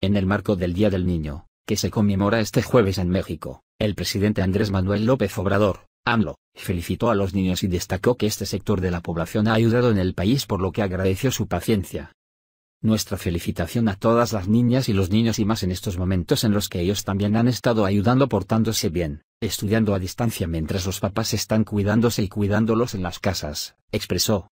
En el marco del Día del Niño, que se conmemora este jueves en México, el presidente Andrés Manuel López Obrador, AMLO, felicitó a los niños y destacó que este sector de la población ha ayudado en el país por lo que agradeció su paciencia. Nuestra felicitación a todas las niñas y los niños y más en estos momentos en los que ellos también han estado ayudando portándose bien, estudiando a distancia mientras los papás están cuidándose y cuidándolos en las casas, expresó.